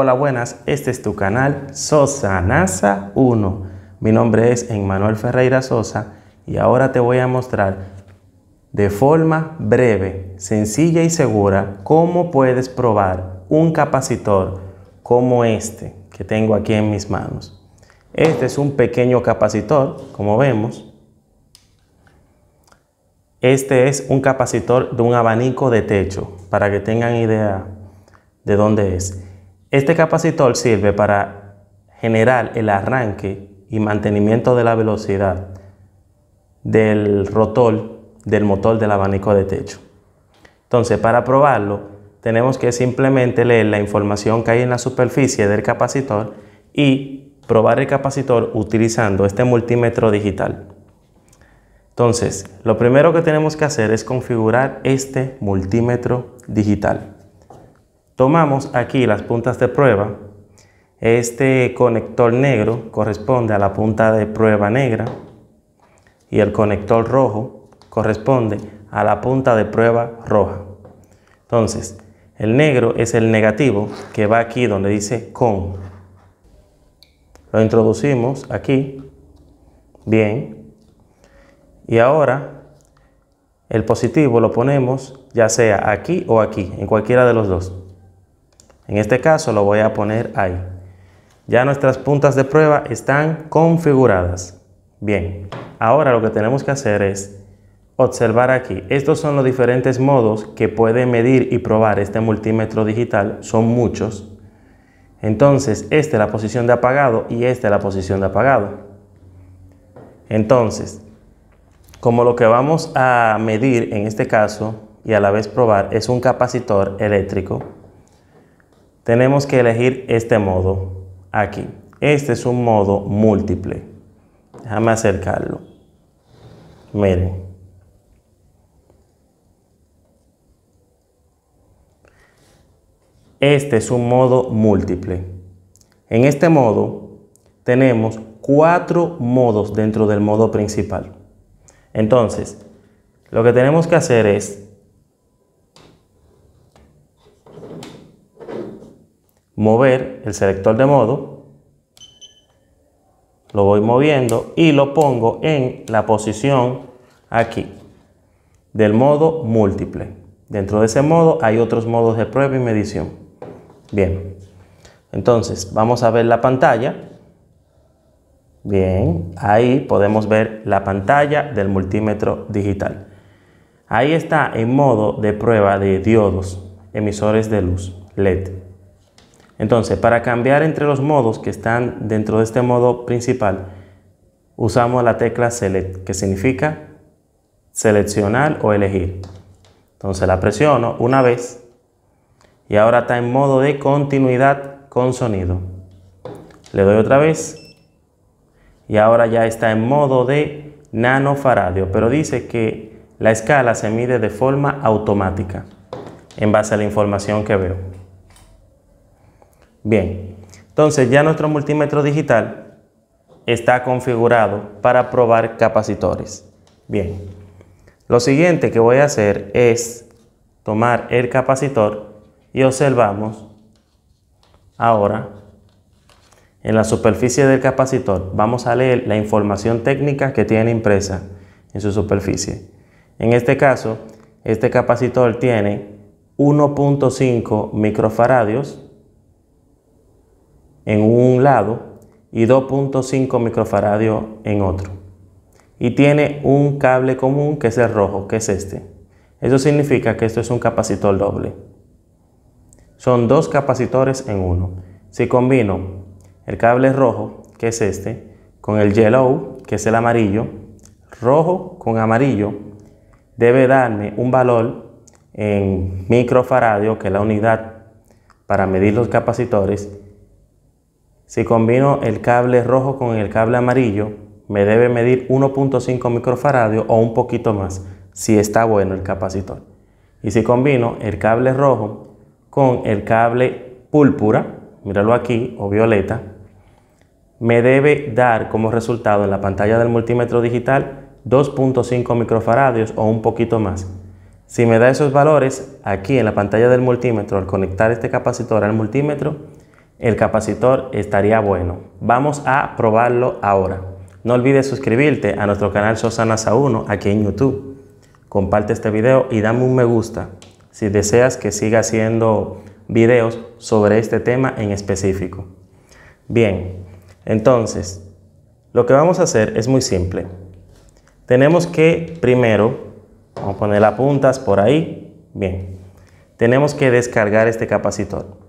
Hola, buenas, este es tu canal Sosa NASA 1. Mi nombre es Emmanuel Ferreira Sosa y ahora te voy a mostrar de forma breve, sencilla y segura cómo puedes probar un capacitor como este que tengo aquí en mis manos. Este es un pequeño capacitor, como vemos. Este es un capacitor de un abanico de techo, para que tengan idea de dónde es. Este capacitor sirve para generar el arranque y mantenimiento de la velocidad del rotor del motor del abanico de techo. Entonces, para probarlo, tenemos que simplemente leer la información que hay en la superficie del capacitor y probar el capacitor utilizando este multímetro digital. Entonces, lo primero que tenemos que hacer es configurar este multímetro digital. Tomamos aquí las puntas de prueba. Este conector negro corresponde a la punta de prueba negra y el conector rojo corresponde a la punta de prueba roja. Entonces, el negro es el negativo que va aquí donde dice con. Lo introducimos aquí. Bien. Y ahora el positivo lo ponemos ya sea aquí o aquí, en cualquiera de los dos. En este caso lo voy a poner ahí. Ya nuestras puntas de prueba están configuradas. Bien, ahora lo que tenemos que hacer es observar aquí. Estos son los diferentes modos que puede medir y probar este multímetro digital. Son muchos. Entonces, esta es la posición de apagado y esta es la posición de apagado. Entonces, como lo que vamos a medir en este caso y a la vez probar es un capacitor eléctrico, tenemos que elegir este modo aquí. Este es un modo múltiple. Déjame acercarlo. Miren. Este es un modo múltiple. En este modo tenemos cuatro modos dentro del modo principal. Entonces, lo que tenemos que hacer es mover el selector de modo, lo voy moviendo y lo pongo en la posición aquí del modo múltiple. Dentro de ese modo hay otros modos de prueba y medición. Bien, entonces vamos a ver la pantalla. Bien, ahí podemos ver la pantalla del multímetro digital. Ahí está en modo de prueba de diodos, emisores de luz, LED. Entonces, para cambiar entre los modos que están dentro de este modo principal, usamos la tecla Select, que significa seleccionar o elegir. Entonces la presiono una vez y ahora está en modo de continuidad con sonido. Le doy otra vez y ahora ya está en modo de nanofaradio, pero dice que la escala se mide de forma automática en base a la información que veo. Bien, entonces ya nuestro multímetro digital está configurado para probar capacitores. Bien, lo siguiente que voy a hacer es tomar el capacitor y observamos ahora en la superficie del capacitor vamos a leer la información técnica que tiene impresa en su superficie. En este caso, este capacitor tiene 1.5 microfaradios en un lado y 2.5 microfaradios en otro. Y tiene un cable común que es el rojo, que es este. Eso significa que esto es un capacitor doble. Son dos capacitores en uno. Si combino el cable rojo, que es este, con el yellow, que es el amarillo, rojo con amarillo, debe darme un valor en microfaradio, que es la unidad para medir los capacitores, si combino el cable rojo con el cable amarillo, me debe medir 1.5 microfaradios o un poquito más, si está bueno el capacitor. Y si combino el cable rojo con el cable púrpura, míralo aquí, o violeta, me debe dar como resultado en la pantalla del multímetro digital 2.5 microfaradios o un poquito más. Si me da esos valores, aquí en la pantalla del multímetro, al conectar este capacitor al multímetro, el capacitor estaría bueno. Vamos a probarlo ahora. No olvides suscribirte a nuestro canal NASA 1 aquí en YouTube. Comparte este video y dame un me gusta si deseas que siga haciendo videos sobre este tema en específico. Bien, entonces, lo que vamos a hacer es muy simple. Tenemos que primero, vamos a poner las puntas por ahí, bien, tenemos que descargar este capacitor.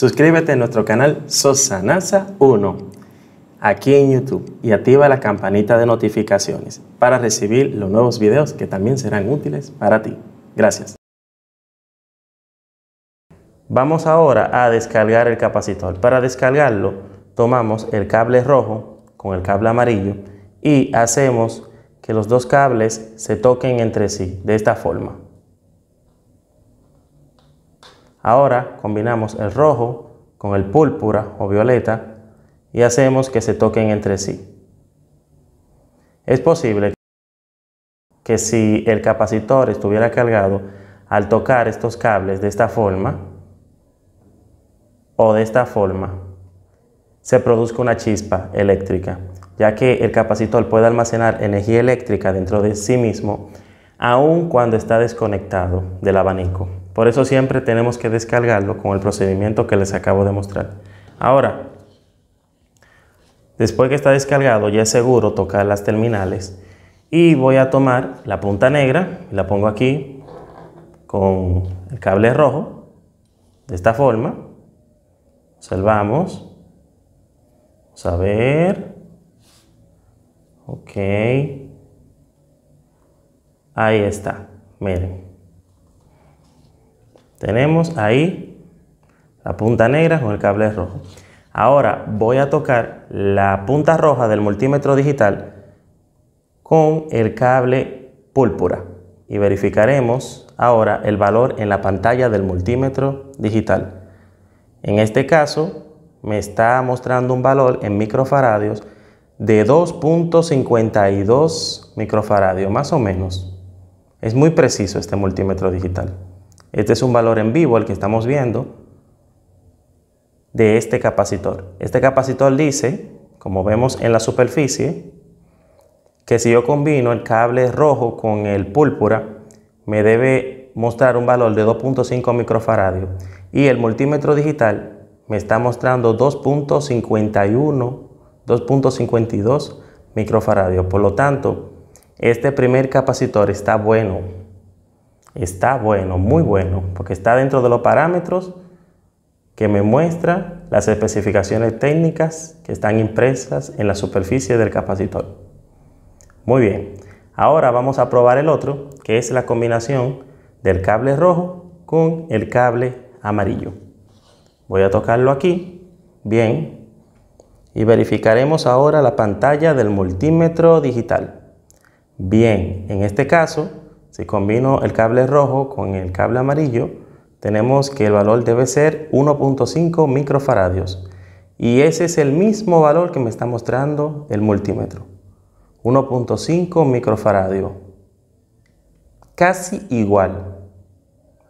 Suscríbete a nuestro canal Sosanasa 1 aquí en YouTube y activa la campanita de notificaciones para recibir los nuevos videos que también serán útiles para ti. Gracias. Vamos ahora a descargar el capacitor. Para descargarlo tomamos el cable rojo con el cable amarillo y hacemos que los dos cables se toquen entre sí de esta forma. Ahora combinamos el rojo con el púrpura o violeta y hacemos que se toquen entre sí. Es posible que si el capacitor estuviera cargado, al tocar estos cables de esta forma o de esta forma, se produzca una chispa eléctrica, ya que el capacitor puede almacenar energía eléctrica dentro de sí mismo, aun cuando está desconectado del abanico. Por eso siempre tenemos que descargarlo con el procedimiento que les acabo de mostrar. Ahora, después que está descargado ya es seguro tocar las terminales y voy a tomar la punta negra, la pongo aquí con el cable rojo, de esta forma. salvamos, Vamos a ver. Ok. Ahí está. Miren. Tenemos ahí la punta negra con el cable rojo. Ahora voy a tocar la punta roja del multímetro digital con el cable púrpura y verificaremos ahora el valor en la pantalla del multímetro digital. En este caso me está mostrando un valor en microfaradios de 2.52 microfaradios, más o menos. Es muy preciso este multímetro digital. Este es un valor en vivo, el que estamos viendo, de este capacitor. Este capacitor dice, como vemos en la superficie, que si yo combino el cable rojo con el púrpura, me debe mostrar un valor de 2.5 microfaradios. Y el multímetro digital me está mostrando 2.51, 2.52 microfaradios. Por lo tanto, este primer capacitor está bueno, está bueno, muy bueno, porque está dentro de los parámetros que me muestra las especificaciones técnicas que están impresas en la superficie del capacitor. Muy bien, ahora vamos a probar el otro, que es la combinación del cable rojo con el cable amarillo. Voy a tocarlo aquí, bien, y verificaremos ahora la pantalla del multímetro digital. Bien, en este caso si combino el cable rojo con el cable amarillo, tenemos que el valor debe ser 1.5 microfaradios. Y ese es el mismo valor que me está mostrando el multímetro. 1.5 microfaradio. Casi igual.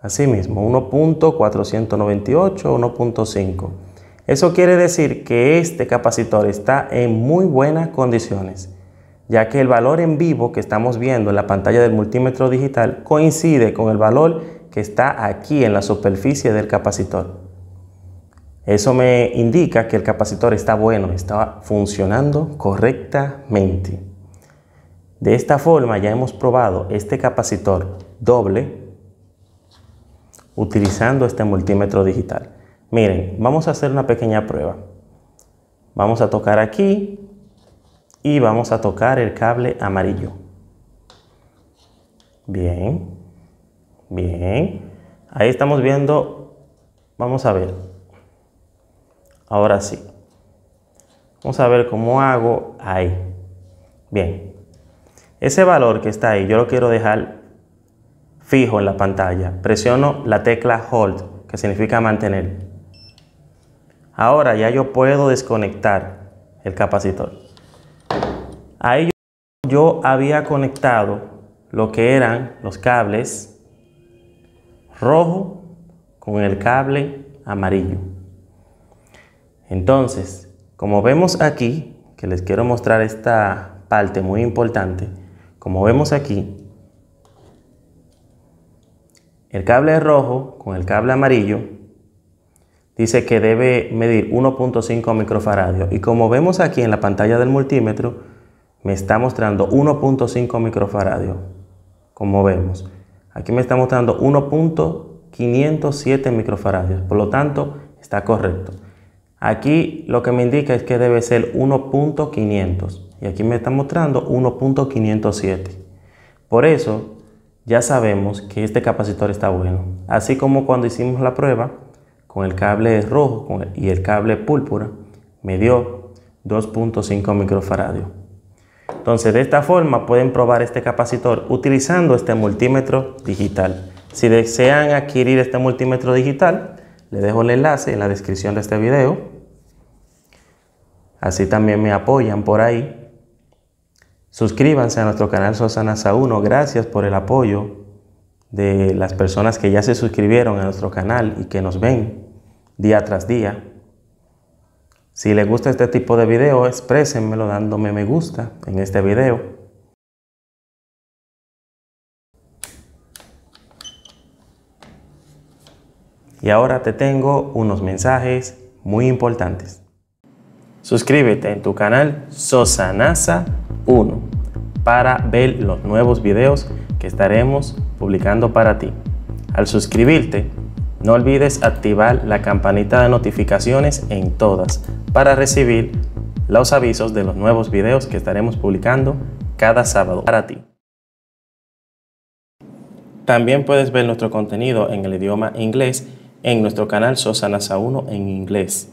así mismo 1.498, 1.5. Eso quiere decir que este capacitor está en muy buenas condiciones ya que el valor en vivo que estamos viendo en la pantalla del multímetro digital coincide con el valor que está aquí en la superficie del capacitor. Eso me indica que el capacitor está bueno, está funcionando correctamente. De esta forma ya hemos probado este capacitor doble utilizando este multímetro digital. Miren, vamos a hacer una pequeña prueba. Vamos a tocar aquí y vamos a tocar el cable amarillo. Bien, bien. Ahí estamos viendo, vamos a ver. Ahora sí. Vamos a ver cómo hago ahí. Bien. Ese valor que está ahí, yo lo quiero dejar fijo en la pantalla. Presiono la tecla Hold, que significa mantener. Ahora ya yo puedo desconectar el capacitor. A ello yo había conectado lo que eran los cables rojo con el cable amarillo. Entonces, como vemos aquí, que les quiero mostrar esta parte muy importante, como vemos aquí, el cable rojo con el cable amarillo dice que debe medir 1.5 microfaradios y como vemos aquí en la pantalla del multímetro, me está mostrando 1.5 microfaradios, como vemos. Aquí me está mostrando 1.507 microfaradios, por lo tanto está correcto. Aquí lo que me indica es que debe ser 1.500 y aquí me está mostrando 1.507. Por eso ya sabemos que este capacitor está bueno. Así como cuando hicimos la prueba con el cable rojo y el cable púrpura, me dio 2.5 microfaradios. Entonces, de esta forma pueden probar este capacitor utilizando este multímetro digital. Si desean adquirir este multímetro digital, le dejo el enlace en la descripción de este video. Así también me apoyan por ahí. Suscríbanse a nuestro canal Sosanasa 1. Gracias por el apoyo de las personas que ya se suscribieron a nuestro canal y que nos ven día tras día. Si les gusta este tipo de video, exprésenmelo dándome me gusta en este video. Y ahora te tengo unos mensajes muy importantes. Suscríbete en tu canal Sosanasa1 para ver los nuevos videos que estaremos publicando para ti. Al suscribirte, no olvides activar la campanita de notificaciones en todas para recibir los avisos de los nuevos videos que estaremos publicando cada sábado para ti. También puedes ver nuestro contenido en el idioma inglés en nuestro canal Sosanasa 1 en inglés.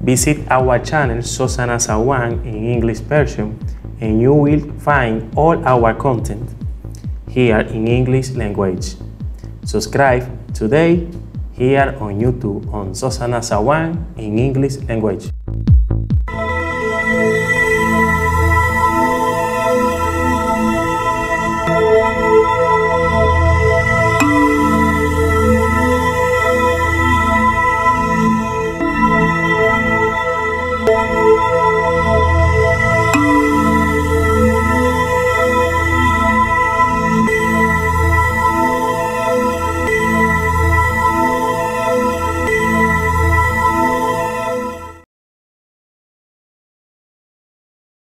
Visit our channel Sosanasa 1 in English version and you will find all our content here in English language. Subscribe today here on YouTube on Sosana Sawan in English language.